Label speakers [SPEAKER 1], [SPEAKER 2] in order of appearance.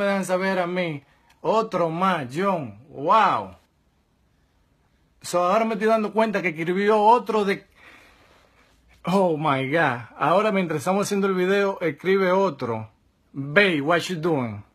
[SPEAKER 1] me dejan saber a mí. Otro más, John. ¡Wow! ahora me estoy dando cuenta que escribió otro de... Oh, my God. Ahora, mientras estamos haciendo el video, escribe otro. Bay what you doing?